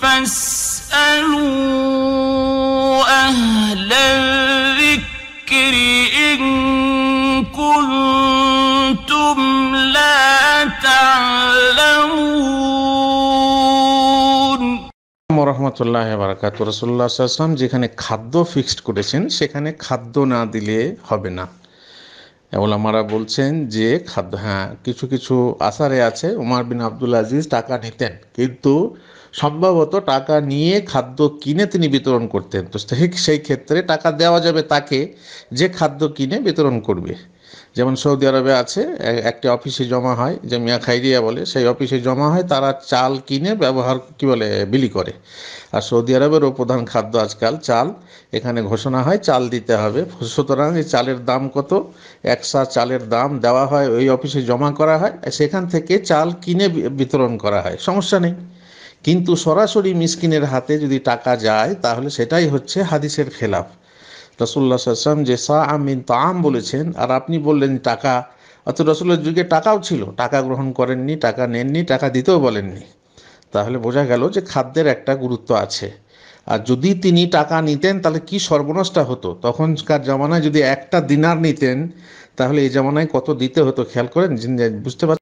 فاسألوا أهل الذكر إن كنتم لا تعلمون রহমতুল্লাহ বারাকাত রসুল্লাহ যেখানে খাদ্য ফিক্সড করেছেন সেখানে খাদ্য না দিলে হবে না ওলামারা বলছেন যে খাদ্য হ্যাঁ কিছু কিছু আসারে আছে উমার বিন আবদুল আজিজ টাকা নিতেন কিন্তু সম্ভবত টাকা নিয়ে খাদ্য কিনে তিনি বিতরণ করতেন তো সেই ক্ষেত্রে টাকা দেওয়া যাবে তাকে যে খাদ্য কিনে বিতরণ করবে যেমন সৌদি আরবে আছে একটি অফিসে জমা হয় যে মিয়া খাইরিয়া বলে সেই অফিসে জমা হয় তারা চাল কিনে ব্যবহার কি বলে বিলি করে আর সৌদি আরবেরও প্রধান খাদ্য আজকাল চাল এখানে ঘোষণা হয় চাল দিতে হবে সুতরাং এই চালের দাম কত একশা চালের দাম দেওয়া হয় ওই অফিসে জমা করা হয় সেখান থেকে চাল কিনে বিতরণ করা হয় সমস্যা নেই কিন্তু সরাসরি মিসকিনের হাতে যদি টাকা যায় তাহলে সেটাই হচ্ছে হাদিসের খেলাফ রসুল্লা সাল্লাম যে শাহ আমিন তাম বলেছেন আর আপনি বললেন টাকা অর্থাৎ রসুল্লার যুগে টাকাও ছিল টাকা গ্রহণ করেননি টাকা নেননি টাকা দিতেও বলেননি তাহলে বোঝা গেল যে খাদ্যের একটা গুরুত্ব আছে আর যদি তিনি টাকা নিতেন তাহলে কি সর্বনাশটা হতো তখনকার জামানায় যদি একটা দিনার নিতেন তাহলে এই জামানায় কত দিতে হতো খেয়াল করেন বুঝতে পারছেন